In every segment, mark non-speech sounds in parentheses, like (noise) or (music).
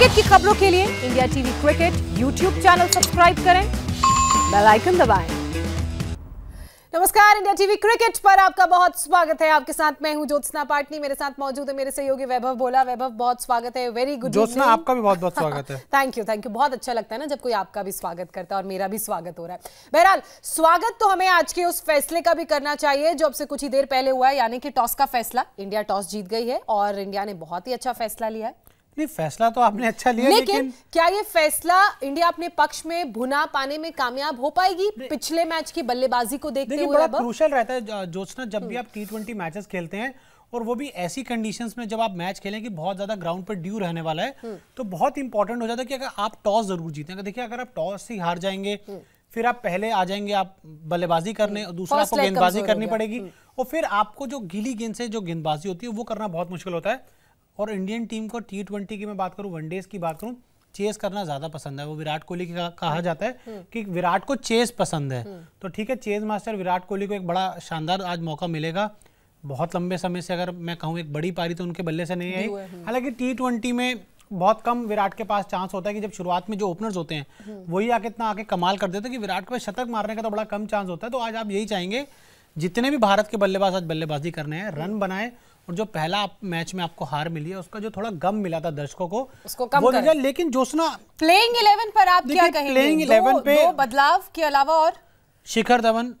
Cricket की खबरों के लिए India TV cricket YouTube channel subscribe करें बेल आइकन दबाएं। नमस्कार इंडिया टीवी क्रिकेट पर आपका बहुत स्वागत है आपके साथ मैं हूं ज्योत्सना पाटनी मेरे साथ मौजूद है मेरे सहयोगी वैभव बोला वैभव बहुत स्वागत है वेरी गुड ज्योत्सना आपका भी बहुत बहुत स्वागत है थैंक यू थैंक यू बहुत अच्छा लगता है ना जब कोई आपका भी स्वागत करता है और मेरा भी स्वागत हो रहा है बहरहाल स्वागत तो हमें आज के उस फैसले का भी करना चाहिए जो अब से कुछ ही देर पहले हुआ है यानी कि टॉस का फैसला इंडिया टॉस जीत गई है और इंडिया ने बहुत ही अच्छा फैसला लिया है नहीं फैसला तो आपने अच्छा लिया लेकिन, लेकिन क्या ये फैसला इंडिया अपने पक्ष में भुना पाने में कामयाब हो पाएगी पिछले मैच की बल्लेबाजी को देखते हुए बड़ा क्रूशल रहता है जोशना जब भी हम्म। आप टी ट्वेंटी मैचेस खेलते हैं और वो भी ऐसी कंडीशंस में जब आप मैच खेलें कि बहुत ज्यादा ग्राउंड पर ड्यू रहने वाला है हम्म। तो बहुत इंपॉर्टेंट हो जाता है कि अगर आप टॉस जरूर जीते देखिए अगर आप टॉस से हार जाएंगे हम्म। फिर आप पहले आ जाएंगे आप बल्लेबाजी करने और दूसरा आपको गेंदबाजी करनी पड़ेगी और फिर आपको जो गीली गेंद से जो गेंदबाजी होती है वो करना बहुत मुश्किल होता है और इंडियन टीम को टी ट्वेंटी की मैं बात करूँ वनडेज की बात करूँ चेस करना ज़्यादा पसंद है वो विराट कोहली का कहा जाता है हम्म। कि विराट को चेस पसंद है हम्म। तो ठीक है चेस मास्टर विराट कोहली को एक बड़ा शानदार आज मौका मिलेगा बहुत लंबे समय से अगर मैं कहूँ एक बड़ी पारी तो उनके बल्ले से नहीं आई हम्म। हालांकि टी ट्वेंटी में बहुत कम विराट के पास चांस होता है कि जब शुरुआत में जो ओपनर्स होते हैं वही आके इतना आके कमाल कर देते हैं कि विराट के पास शतक मारने का तो बड़ा कम चांस होता है तो आज आप यही चाहेंगे जितने भी भारत के बल्लेबाज आज बल्लेबाजी करने हैं रन बनाए और जो पहला मैच में आपको हार मिली है उसका जो थोड़ा गम मिला था दर्शकों को उसको कम वो मिला लेकिन जोशना प्लेइंग इलेवन पर आप क्या कहेंगे प्लेइंग इलेवन पे दो बदलाव के अलावा और शिखर धवन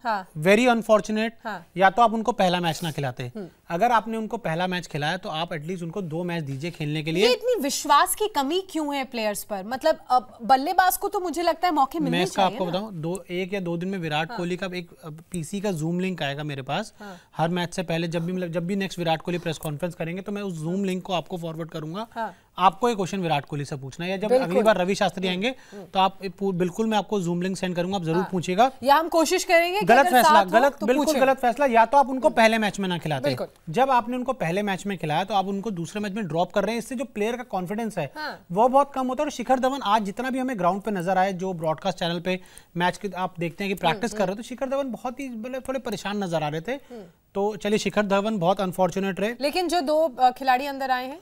वेरी हाँ। अनफॉर्चुनेट हाँ। या तो आप उनको पहला मैच ना खिलाते हम्म। अगर आपने उनको पहला मैच खिलाया तो आप एटलीस्ट उनको दो मैच दीजिए खेलने के लिए ये इतनी विश्वास की कमी क्यों है प्लेयर्स पर मतलब बल्लेबाज को तो मुझे लगता है मौके मिलने मैं इसका आपको बताऊं दो एक या दो दिन में विराट हाँ। कोहली का एक पीसी का जूम लिंक आएगा मेरे पास हाँ। हर मैच से पहले जब भी मतलब जब भी next Virat Kohli press conference करेंगे तो मैं उस जूम लिंक को आपको फॉरवर्ड करूंगा हाँ। आपको एक क्वेश्चन विराट कोहली से पूछना है या जब अगली बार रवि शास्त्री हम्म। आएंगे हम्म। तो आप बिल्कुल मैं आपको जूम लिंक सेंड करूंगा आप जरूर हाँ। पूछेगा या हम कोशिश करेंगे गलत फैसला गलत तो बिल्कुल गलत फैसला या तो आप उनको पहले मैच में ना खिलाते जब आपने उनको पहले मैच में खिलाया तो आप उनको दूसरे मैच में ड्रॉप कर रहे हैं इससे जो प्लेयर का कॉन्फिडेंस है हाँ। वो बहुत कम होता है और शिखर धवन आज जितना भी हमें ग्राउंड पे नजर आए जो ब्रॉडकास्ट चैनल पे मैच के आप देखते हैं कि प्रैक्टिस हम्म, कर हम्म। रहे हो तो शिखर धवन बहुत ही मतलब थोड़े परेशान नजर आ रहे थे हम्म। तो चलिए शिखर धवन बहुत अनफॉर्चुनेट रहे लेकिन जो दो खिलाड़ी अंदर आए हैं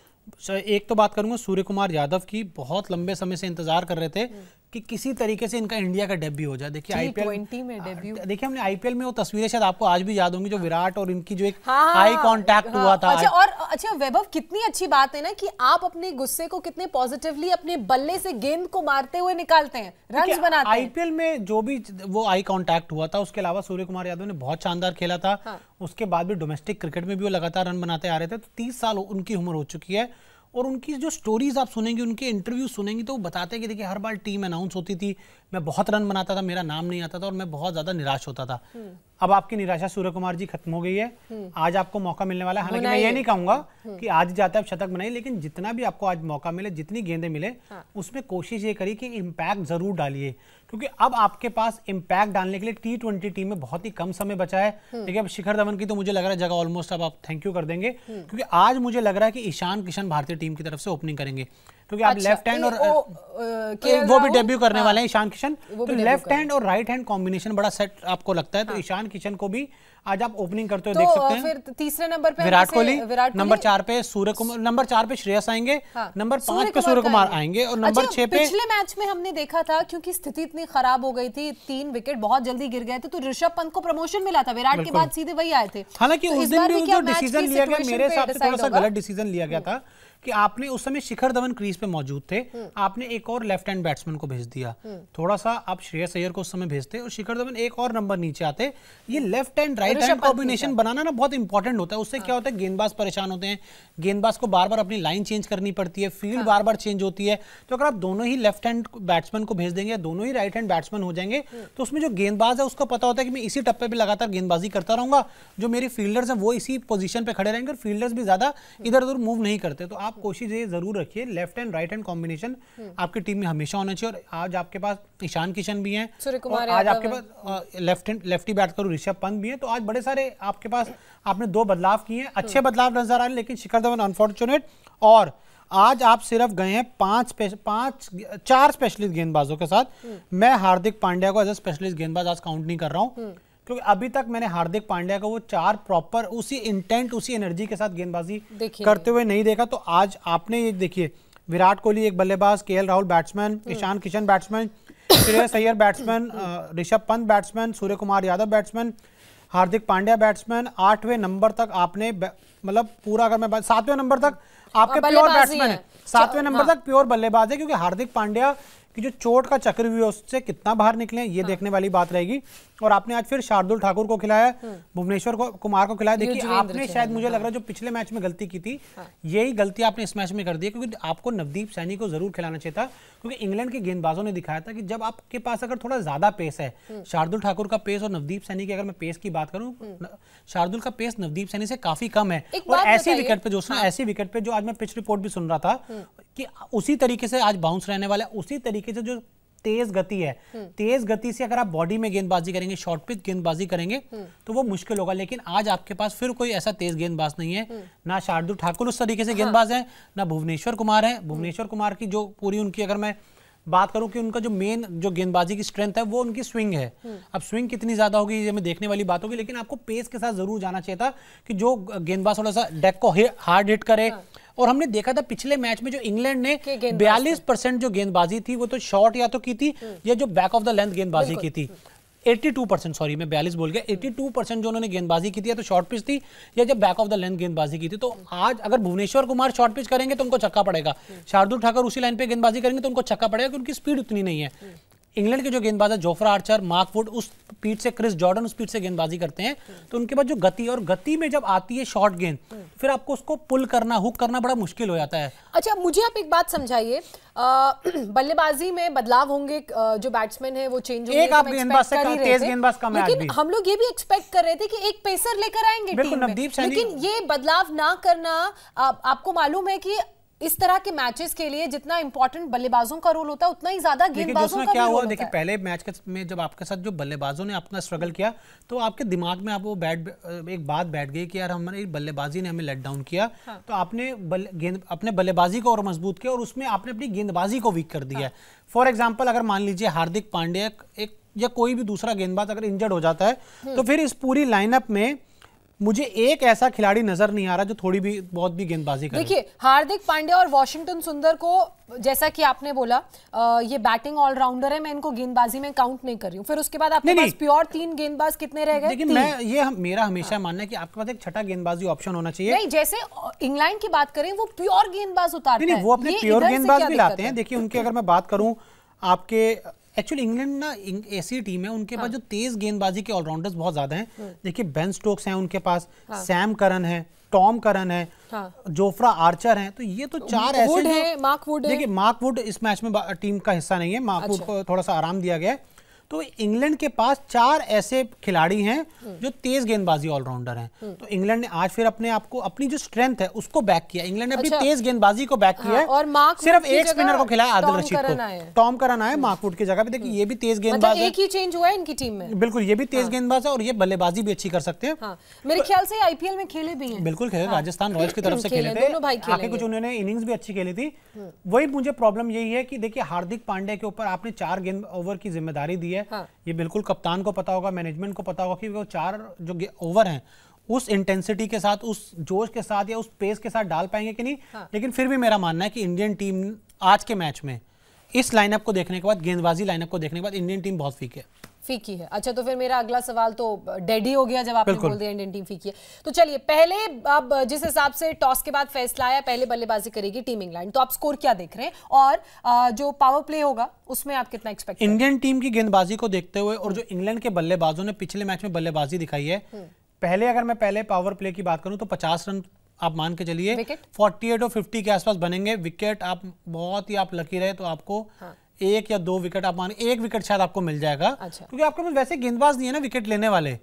एक तो बात करूंगा सूर्य कुमार यादव की बहुत लंबे समय से इंतजार कर रहे थे कि किसी तरीके से इनका इंडिया का डेब्यू हो जाए देखिए आईपीएल में डेब्यू देखिए हमने आईपीएल में वो तस्वीरें शायद आपको आज भी याद होंगी जो विराट और इनकी जो एक हाँ, आई हाँ, कांटेक्ट हाँ, हुआ था अच्छा और अच्छा वैभव कितनी अच्छी बात है ना कि आप अपने गुस्से को कितने पॉजिटिवली अपने बल्ले से गेंद को मारते हुए निकालते हैं रन बनाते आईपीएल में जो भी वो आई कॉन्टैक्ट हुआ था उसके अलावा सूर्य कुमार यादव ने बहुत शानदार खेला था हाँ। उसके बाद भी डोमेस्टिक क्रिकेट में भी वो लगातार रन बनाते आ रहे थे तो तीस साल उनकी उम्र हो चुकी है और उनकी जो स्टोरीज आप सुनेंगे उनके इंटरव्यू सुनेंगे तो वो बताते हैं कि देखिए हर बार टीम अनाउंस होती थी मैं बहुत रन बनाता था मेरा नाम नहीं आता था और मैं बहुत ज्यादा निराश होता था हम्म। अब आपकी निराशा सूर्य कुमार जी खत्म हो गई है हम्म। आज आपको मौका मिलने वाला है हालांकि मैं ये नहीं कहूंगा हम्म। कि आज जाते आप शतक बनाइए लेकिन जितना भी आपको आज मौका मिले जितनी गेंदे मिले हाँ। उसमें कोशिश ये करिए कि इम्पैक्ट जरूर डालिए क्योंकि अब आपके पास इम्पैक्ट डालने के लिए टी ट्वेंटी टीम में बहुत ही कम समय बचा है देखिए अब शिखर धवन की तो मुझे लग रहा है जगह ऑलमोस्ट अब आप थैंक यू कर देंगे क्योंकि आज मुझे लग रहा है कि ईशान किशन भारतीय टीम की तरफ से ओपनिंग करेंगे क्योंकि आप लेफ्ट अच्छा, हैंड और वो भी डेब्यू करने हाँ, वाले हैं ईशान किशन तो लेफ्ट हैंड और राइट हैंड कॉम्बिनेशन बड़ा सेट आपको लगता है तो हाँ। ईशान किशन को भी आज आप ओपनिंग करते हुए तो, देख सकते हैं फिर तीसरे नंबर पे विराट कोहली विराट नंबर चार पे सूर्य कुमार नंबर चार पे श्रेयस आएंगे नंबर हाँ, पांच पे सूर्य कुमार आएंगे और नंबर अच्छा, छह पे पिछले मैच में हमने देखा था क्योंकि स्थिति इतनी खराब हो गई थी तीन विकेट बहुत जल्दी गिर गए थे तो ऋषभ पंत को प्रमोशन मिला था विराट के बाद सीधे वही आए थे हालांकि तो उस दिन भी जो डिसीजन लिया गया मेरे हिसाब से थोड़ा सा गलत डिसीजन लिया गया था कि आपने उस समय शिखर धवन क्रीज पे मौजूद थे हम्म। आपने एक और लेफ्ट हैंड बैट्समैन को भेज दिया हम्म। थोड़ा सा आप श्रेयस अय्यर को उस समय भेजते और शिखर धवन एक और नंबर नीचे आते ये left hand right hand combination बनाना ना बहुत इंपॉर्टेंट होता है उससे हाँ। क्या होता है गेंदबाज परेशान होते हैं गेंदबाज को बार बार अपनी लाइन चेंज करनी पड़ती है फील्ड बार बार चेंज होती है तो अगर आप दोनों ही लेफ्ट हैंड बैट्समैन को भेज देंगे या दोनों ही राइट हैंड बैट्समैन हो जाएंगे हम्म। तो उसमें जो गेंदबाज है उसको पता होता है कि मैं इसी टप्पे पर लगातार गेंदबाजी करता रहूंगा जो मेरे फील्डर्स हैं वो इसी पोजीशन पे खड़े रहेंगे और फील्डर्स भी ज्यादा इधर उधर मूव नहीं करते तो आप आप कोशिश ये जरूर रखिए left and right hand combination आपकी टीम में हमेशा होना चाहिए और आज आपके पास ईशान किशन भी हैं और आज आपके पास लेफ्ट हैंड लेफ्टी बैट करो ऋषभ पंत भी हैं तो आज बड़े सारे आपके पास आपने दो बदलाव किए हैं अच्छे हम्म। बदलाव नजर आ रहे लेकिन शिखर धवन अनफॉर्चुनेट और आज आप सिर्फ गए हैं पांच पांच चार स्पेशलिस्ट गेंदबाजों के साथ हम्म। मैं हार्दिक पांड्या को एज ए स्पेशलिस्ट गेंदबाज आज काउंट नहीं कर रहा हूँ हम्म। क्योंकि अभी तक मैंने हार्दिक पांड्या का वो चार प्रॉपर उसी इंटेंट उसी एनर्जी के साथ गेंदबाजी करते हुए नहीं देखा तो आज आपने ये देखिए विराट कोहली एक बल्लेबाज K Rahul batsman Ishan Kishan batsman Shreyas Iyer batsman हम्म। Rishabh Pant batsman Surya Kumar Yadav batsman Hardik Pandya batsman आठवें नंबर तक आपने मतलब पूरा अगर मैं सातवें नंबर तक आपके प्योर बैट्समैन है सातवें नंबर हाँ। तक प्योर बल्लेबाज है क्योंकि हार्दिक पांड्या कि जो चोट का चक्रव्यूह है उससे कितना बाहर निकले ये हाँ। देखने वाली बात रहेगी और आपने आज फिर शार्दुल ठाकुर को खिलाया हाँ। भुवनेश्वर को कुमार को खिलाया देखिए आपने शायद मुझे लग रहा है हाँ। जो पिछले मैच में गलती की थी हाँ। यही गलती आपने इस मैच में कर दी क्योंकि आपको नवदीप सैनी को जरूर खिलाना चाहिए था क्योंकि इंग्लैंड के गेंदबाजों ने दिखाया था कि जब आपके पास अगर थोड़ा ज्यादा पेस है शार्दुल ठाकुर का पेस और नवदीप सैनी की अगर मैं पेस की बात करूं शार्दुल का पेस नवदीप सैनी से काफी कम है और ऐसी विकेट पे जो ऐसी विकेट पे जो आज मैं पिच रिपोर्ट भी सुन रहा था कि उसी तरीके से आज बाउंस रहने वाला है उसी तरीके से जो तेज गति है हम्म। तेज गति से अगर आप बॉडी में गेंदबाजी करेंगे शॉर्ट पिच गेंदबाजी करेंगे हम्म। तो वो मुश्किल होगा लेकिन आज आपके पास फिर कोई ऐसा तेज गेंदबाज नहीं है हम्म। ना शार्दुल ठाकुर उस तरीके से हाँ। गेंदबाज है ना भुवनेश्वर कुमार है भुवनेश्वर कुमार की जो पूरी उनकी अगर मैं बात करूं कि उनका जो मेन जो गेंदबाजी की स्ट्रेंथ है वो उनकी स्विंग है अब स्विंग कितनी ज्यादा होगी ये मैं देखने वाली बात होगी लेकिन आपको पेस के साथ जरूर जाना चाहिए था कि जो गेंदबाज थोड़ा सा डेक को हार्ड हिट करे हाँ। और हमने देखा था पिछले मैच में जो इंग्लैंड ने बयालीस परसेंट जो गेंदबाजी थी वो तो शॉर्ट या तो की थी हम्म। या जो बैक ऑफ द लेंथ गेंदबाजी की थी 82 परसेंट सॉरी मैं बयालीस बोल गया 82 परसेंट जो उन्होंने गेंदबाजी की थी तो शॉर्ट पिच थी या जब बैक ऑफ द लेंथ गेंदबाजी की थी तो आज अगर भुवनेश्वर कुमार शॉर्ट पिच करेंगे तो उनको छक्का पड़ेगा हम्म। शार्दुल ठाकुर उसी लाइन पे गेंदबाजी करेंगे तो उनको छक्का पड़ेगा क्योंकि उनकी स्पीड उतनी नहीं है हम्म। इंग्लैंड के जो गेंदबाज है जोफ्रा आर्चर मार्क वुड उस पीठ से क्रिस जॉर्डन उस पीठ से गेंदबाजी करते हैं तो उनके पास जो गति और गति में जब आती है शॉर्ट गेंद फिर आपको उसको पुल करना हुक करना बड़ा मुश्किल हो जाता है अच्छा मुझे आप एक बात समझाइए बल्लेबाजी में बदलाव होंगे जो बैट्समैन है वो चेंज होंगे एक तो आप गेंदबाज से कम तेज गेंदबाज कम है लेकिन हम लोग ये भी एक्सपेक्ट कर रहे थे कि एक पेसर लेकर आएंगे टीम में लेकिन ये बदलाव ना करना आपको मालूम है कि इस तरह के मैचेस के लिए जितना इंपॉर्टेंट बल्लेबाजों का रोल होता है उतना ही ज्यादा गेंदबाजों का क्या हुआ देखिए पहले मैच में जब आपके साथ जो बल्लेबाजों ने अपना स्ट्रगल किया तो आपके दिमाग में आप वो बैट एक बात बैठ गई कि यार हमारे बल्लेबाजी ने हमें लेट डाउन किया हाँ। तो आपने गेंद अपने बल्लेबाजी को और मजबूत किया और उसमें आपने अपनी गेंदबाजी को वीक कर दिया फॉर हाँ। एग्जाम्पल अगर मान लीजिए हार्दिक पांड्या एक या कोई भी दूसरा गेंदबाज अगर इंजर्ड हो जाता है हम्म। तो फिर इस पूरी लाइनअप में मुझे एक ऐसा खिलाड़ी नजर नहीं आ रहा जो थोड़ी भी बहुत भी गेंदबाजी देखिए हार्दिक पांड्या और वॉशिंगटन सुंदर को जैसा कि आपने बोला आ, ये बैटिंग ऑलराउंडर है मैं इनको गेंदबाजी में काउंट नहीं कर रही हूँ फिर उसके बाद आपके पास प्योर तीन गेंदबाज कितने रह गए मैं ये हम, मेरा हमेशा हाँ। मानना है कि आपके पास एक छठा गेंदबाजी ऑप्शन होना चाहिए नहीं जैसे इंग्लैंड की बात करें वो प्योर गेंदबाज उतार वो अपने प्योर गेंदबाज भी लाते हैं देखिए उनकी अगर मैं बात करूँ आपके एक्चुअली इंग्लैंड ना ऐसी टीम है उनके हाँ. पास जो तेज गेंदबाजी के ऑलराउंडर्स बहुत ज्यादा हैं हाँ। देखिए बेन स्टोक्स हैं उनके पास हाँ. सैम करन है टॉम करन है हाँ। जोफ्रा आर्चर हैं तो ये तो चार ऐसे हैं मार्क वुड देखिए मार्क वुड इस मैच में टीम का हिस्सा नहीं है मार्क अच्छा। वुड को थोड़ा सा आराम दिया गया है तो इंग्लैंड के पास चार ऐसे खिलाड़ी हैं जो तेज गेंदबाजी ऑलराउंडर हैं हम्म। तो इंग्लैंड ने आज फिर अपने आप को अपनी जो स्ट्रेंथ है उसको बैक किया इंग्लैंड ने अपनी अच्छा। तेज गेंदबाजी को बैक किया हाँ, और मार्क सिर्फ एक स्पिनर को खिलाया आदिल रशीद को टॉम करन आए मार्कवुड की जगह पे देखिए ये भी तेज मतलब गेंदबाज एक ही चेंज हुआ है इनकी टीम में बिल्कुल ये भी तेज हाँ। गेंदबाज है और ये बल्लेबाजी भी अच्छी कर सकते हैं हाँ, मेरे ख्याल से आईपीएल में खेले भी है बिल्कुल खेले हाँ। राजस्थान रॉयल्स की तरफ से (laughs) खेले थे आगे कुछ उन्होंने इनिंग्स भी अच्छी खेली थी हम्म। वही मुझे प्रॉब्लम यही है कि देखिए हार्दिक पांडे के ऊपर आपने चार गेंद ओवर की जिम्मेदारी दी है है हाँ। ये बिल्कुल कप्तान को पता होगा मैनेजमेंट को पता होगा कि वो चार जो ओवर हैं उस इंटेंसिटी के साथ उस जोश के साथ या उस पेस के साथ डाल पाएंगे कि नहीं हाँ। लेकिन फिर भी मेरा मानना है कि इंडियन टीम आज के मैच में इस लाइनअप को देखने के बाद गेंदबाजी लाइनअप को देखने के बाद इंडियन टीम बहुत वीक है फीकी है अच्छा तो फिर मेरा अगला सवाल तो डेडी हो गया जब आपने बोल दिया इंडियन टीम फीकी है तो चलिए पहले अब जिस हिसाब से टॉस के बाद फैसला आया पहले बल्लेबाजी करेगी टीम इंग्लैंड तो आप स्कोर क्या देख रहे हैं और जो पावर प्ले होगा उसमें आप कितना एक्सपेक्ट इंडियन टीम की गेंदबाजी को देखते हुए और जो इंग्लैंड के बल्लेबाजों ने पिछले मैच में बल्लेबाजी दिखाई है हम्म। पहले अगर मैं पहले पावर प्ले की बात करूं तो 50 रन आप मान के चलिए 48 और 50 के आसपास बनेंगे विकेट आप बहुत ही आप लकी रहे तो आपको हाँ। एक या दो विकेट आप मान एक विकेट शायद आपको मिल जाएगा अच्छा। क्योंकि आपके पास वैसे गेंदबाज नहीं है ना विकेट लेने वाले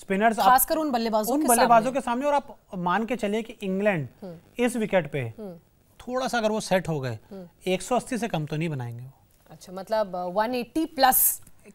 स्पिनर्स खासकर उन बल्लेबाजों उन बल्लेबाजों के सामने और आप मान के चलिए कि इंग्लैंड हम्म। इस विकेट पे हम्म। थोड़ा सा अगर वो सेट हो गए 180 हम्म। से कम तो नहीं बनाएंगे वो अच्छा मतलब 180 uh, प्लस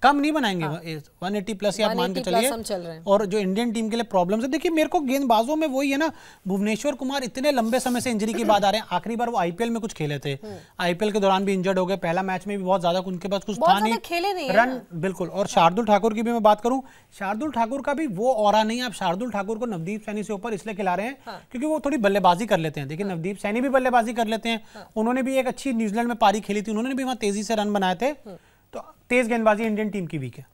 कम नहीं बनाएंगे हाँ। 180 प्लस या मान के चलिए और जो इंडियन टीम के लिए प्रॉब्लम्स है देखिए मेरे को गेंदबाजों में वही है ना भुवनेश्वर कुमार इतने लंबे समय से इंजरी के बाद आ रहे हैं आखिरी बार वो आईपीएल में कुछ खेले थे आईपीएल हम्म। के दौरान भी इंजर्ड हो गए पहला मैच में भी बहुत ज्यादा उनके पास कुछ था नहीं रन बिल्कुल और शार्दुल ठाकुर की भी मैं बात करूँ शार्दुल ठाकुर का भी वो और नहीं आप शार्दुल ठाकुर को नवदीप सैनी से ऊपर इसलिए खिला रहे हैं हाँ। क्योंकि वो थोड़ी बल्लेबाजी कर लेते हैं देखिए हाँ। नवदीप सैनी भी बल्लेबाजी कर लेते हैं हाँ। उन्होंने भी एक अच्छी न्यूजीलैंड में पारी खेली थी उन्होंने भी वहां तेजी से रन बनाए थे तो तेज गेंदबाजी इंडियन टीम की वीक है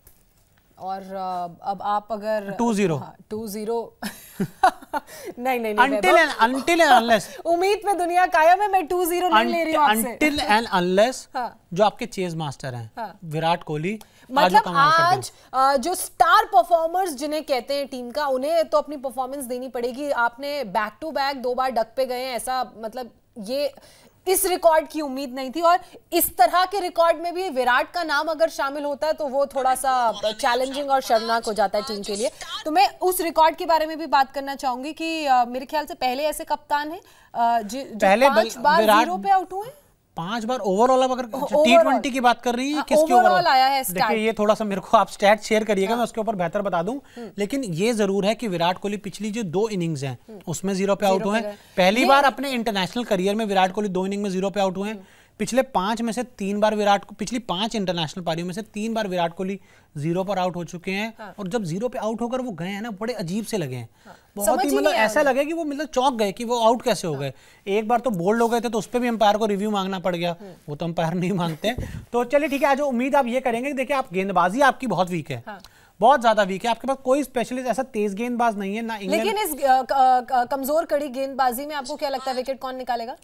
और अब आप अगर टू जीरो हाँ, टू जीरो (laughs) नहीं नहीं until and, until and unless (laughs) उम्मीद में दुनिया कायम है मैं टू जीरो नहीं ले रही हूँ until and unless (laughs) हाँ। जो आपके चेज मास्टर हैं हाँ। विराट कोहली मतलब आज, आज जो स्टार परफॉर्मर्स जिन्हें कहते हैं टीम का उन्हें तो अपनी परफॉर्मेंस देनी पड़ेगी आपने बैक टू बैक दो बार डक पे गए हैं ऐसा मतलब ये इस रिकॉर्ड की उम्मीद नहीं थी और इस तरह के रिकॉर्ड में भी विराट का नाम अगर शामिल होता है तो वो थोड़ा सा चैलेंजिंग और शर्मनाक हो जाता है टीम के लिए तो मैं उस रिकॉर्ड के बारे में भी बात करना चाहूंगी कि मेरे ख्याल से पहले ऐसे कप्तान है जो पांच बार जीरो पे आउट हुए पांच बार ओवरऑल अब अगर टी ट्वेंटी की बात कर रही है हाँ, किसके ओवरऑल आया है देखिए ये थोड़ा सा मेरे को आप स्टैट शेयर करिएगा हाँ. मैं उसके ऊपर बेहतर बता दूं हम्म. लेकिन ये जरूर है कि विराट कोहली पिछली जो दो इनिंग्स हैं हम्म. उसमें जीरो पे आउट हुए हैं पहली बार अपने इंटरनेशनल करियर में विराट कोहली दो इनिंग में जीरो पे आउट हुए हैं हम्म. पिछले पांच में से तीन बार विराट को पिछली पांच इंटरनेशनल पारियों में से तीन बार विराट कोहली जीरो पर आउट हो चुके हैं हाँ। और जब जीरो पे आउट होकर वो गए हैं ना बड़े अजीब से लगे हैं हाँ। बहुत ही मतलब ऐसा लगे कि वो मतलब चौक गए कि वो आउट कैसे हो हाँ। गए एक बार तो बोल्ड हो गए थे तो उस पर भी अंपायर को रिव्यू मांगना पड़ गया हाँ। वो तो अंपायर नहीं मांगते तो चलिए ठीक है आज उम्मीद आप ये करेंगे देखिए आप गेंदबाजी आपकी बहुत वीक है हाँ। बहुत ज्यादा वीक है आपके पास कोई स्पेशलिस्ट ऐसा तेज गेंदबाज नहीं है ना इंग्लैंड लेकिन इस कमजोर कड़ी गेंदबाजी में आपको क्या लगता है विकेट कौन निकालेगा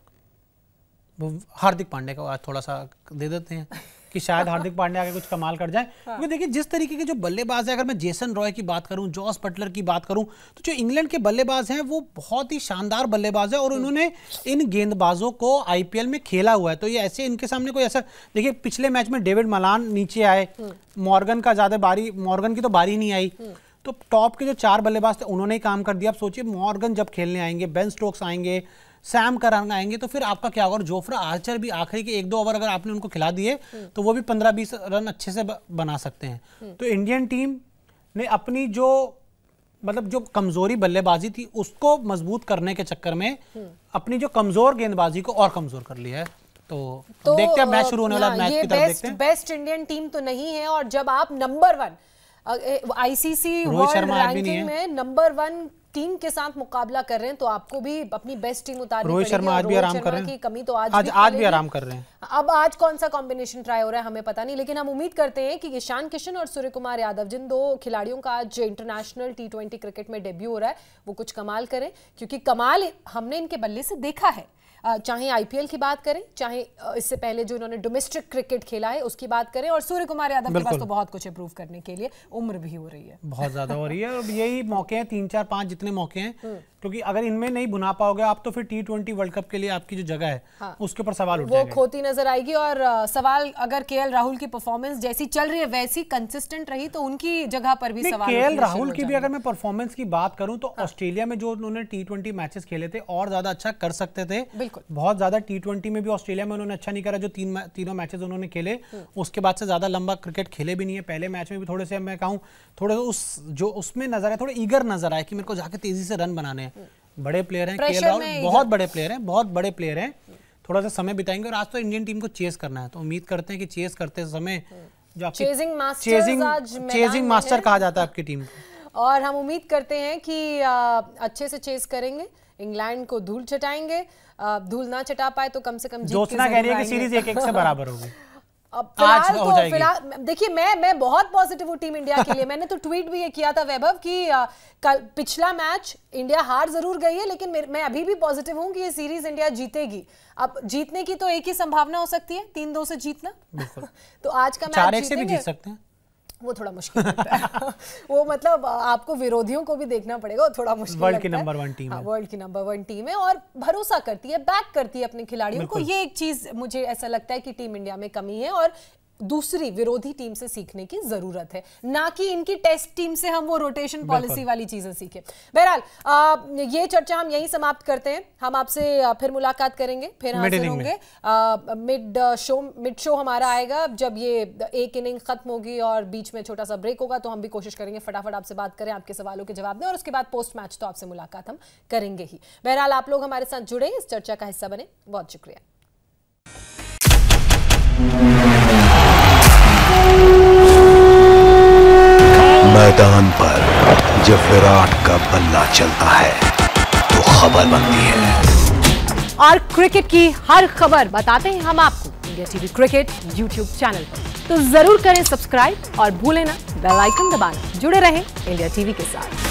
हार्दिक पांडे को आज थोड़ा सा दे देते हैं कि शायद हार्दिक पांडे आगे कुछ कमाल कर जाए हाँ। क्योंकि देखिए जिस तरीके के जो बल्लेबाज है अगर मैं जेसन रॉय की बात करूं जॉस बटलर की बात करूं तो जो इंग्लैंड के बल्लेबाज हैं वो बहुत ही शानदार बल्लेबाज है और हम्म। उन्होंने इन गेंदबाजों को आईपीएल में खेला हुआ है तो ये ऐसे इनके सामने कोई ऐसा देखिए पिछले मैच में डेविड मलान नीचे आए हम्म। मॉर्गन का ज़्यादा बारी मॉर्गन की तो बारी नहीं आई हम्म। तो टॉप के जो चार बल्लेबाज थे उन्होंने ही काम कर दिया आप सोचिए मॉर्गन जब खेलने आएंगे बेन स्टोक्स आएंगे सैम करांग आएंगे तो फिर आपका क्या होगा और जोफ्रा आर्चर भी आखिरी के एक दो ओवर अगर आपने उनको खिला दिए हम्म। तो वो भी पंद्रह बीस रन अच्छे से बना सकते हैं हम्म। तो इंडियन टीम ने अपनी जो मतलब जो कमजोरी बल्लेबाजी थी उसको मजबूत करने के चक्कर में हम्म। अपनी जो कमजोर गेंदबाजी को और कमजोर कर लिया है तो, तो देखते हैं मैच शुरू होने वाला हाँ, मैच की तरफ देखते हैं बेस्ट इंडियन टीम तो नहीं है और जब आप number one ICC world ranking में नंबर वन टीम के साथ मुकाबला कर रहे हैं तो आपको भी अपनी बेस्ट टीम उतारनी रोहित शर्मा आज भी आराम कर रहे हैं की कमी तो आज आज भी आज भी आराम कर रहे हैं अब आज कौन सा कॉम्बिनेशन ट्राई हो रहा है हमें पता नहीं लेकिन हम उम्मीद करते हैं कि ईशान किशन और सूर्य कुमार यादव जिन दो खिलाड़ियों का आज इंटरनेशनल टी क्रिकेट में डेब्यू हो रहा है वो कुछ कमाल करें क्योंकि कमाल हमने इनके बल्ले से देखा है चाहे आईपीएल की बात करें चाहे इससे पहले जो इन्होंने डोमेस्टिक क्रिकेट खेला है उसकी बात करें और सूर्य कुमार यादव के पास तो बहुत कुछ इंप्रूव करने के लिए उम्र भी हो रही है बहुत ज्यादा हो रही है और यही मौके हैं तीन चार पांच जितने मौके हैं हम्म। क्योंकि अगर इनमें नहीं भुना पाओगे आप तो फिर टी ट्वेंटी वर्ल्ड कप के लिए आपकी जो जगह है हाँ। उसके ऊपर सवाल उठ वो खोती नजर आएगी और सवाल अगर के राहुल की परफॉर्मेंस जैसी चल रही है वैसी कंसिस्टेंट रही तो उनकी जगह पर भी सवाल के राहुल की भी अगर मैं परफॉर्मेंस की बात करूं तो ऑस्ट्रेलिया हाँ। में जो उन्होंने टी ट्वेंटी मैचेस खेले थे और ज्यादा अच्छा कर सकते थे बिल्कुल बहुत ज्यादा टी ट्वेंटी में भी ऑस्ट्रेलिया में उन्होंने अच्छा नहीं करा जो तीन तीनों मैचेस उन्होंने खेले हम्म। उसके बाद से ज्यादा लंबा क्रिकेट खेले भी नहीं है पहले मैच में भी थोड़े से मैं कहूँ थोड़े से उस जो उसमें नजर आया थोड़े ईगर नजर आए कि मेरे को जाके तेजी से रन बनाने बड़े प्लेयर हैं के राहुल बहुत बड़े प्लेयर हैं बहुत बड़े प्लेयर हैं थोड़ा सा समय बिताएंगे और आज तो इंडियन टीम को चेस करना है तो उम्मीद करते हैं कि चेस करते समय हम्म। जो chasing master chasing, chasing master कहा जाता है आपकी टीम को और हम उम्मीद करते हैं कि आ, अच्छे से चेस करेंगे इंग्लैंड को धूल चटाएंगे धूल ना चटा पाए तो कम से कम कह रही है कि सीरीज एक एक से बराबर होगी (laughs) फिलहाल तो फिलहाल देखिए मैं मैं बहुत पॉजिटिव हूँ टीम इंडिया के लिए मैंने तो ट्वीट भी ये किया था वैभव कि कल पिछला मैच इंडिया हार जरूर गई है लेकिन मैं अभी भी पॉजिटिव हूँ कि ये सीरीज इंडिया जीतेगी अब जीतने की तो एक ही संभावना हो सकती है तीन दो से जीतना (laughs) तो आज का मैच से भी जीत सकते हैं वो थोड़ा मुश्किल है (laughs) वो मतलब आपको विरोधियों को भी देखना पड़ेगा थोड़ा मुश्किल वर्ल्ड की नंबर वन टीम है वर्ल्ड हाँ, की नंबर वन टीम है और भरोसा करती है बैक करती है अपने खिलाड़ियों को ये एक चीज मुझे ऐसा लगता है कि टीम इंडिया में कमी है और दूसरी विरोधी टीम से सीखने की जरूरत है ना कि इनकी टेस्ट टीम से हम वो रोटेशन पॉलिसी वाली चीजें सीखे बहरहाल ये चर्चा हम यहीं समाप्त करते हैं हम आपसे फिर मुलाकात करेंगे फिर हाजिर होंगे मिड शो मिड शो हमारा आएगा जब ये एक इनिंग खत्म होगी और बीच में छोटा सा ब्रेक होगा तो हम भी कोशिश करेंगे फटाफट आपसे बात करें आपके सवालों के जवाब दें और उसके बाद पोस्ट मैच तो आपसे मुलाकात हम करेंगे ही बहरहाल आप लोग हमारे साथ जुड़े इस चर्चा का हिस्सा बने बहुत शुक्रिया मैदान पर जब विराट का बल्ला चलता है तो खबर बनती है और क्रिकेट की हर खबर बताते हैं हम आपको India TV cricket YouTube channel पर तो जरूर करें सब्सक्राइब और भूलें ना बेल आइकन दबाना जुड़े रहें इंडिया टीवी के साथ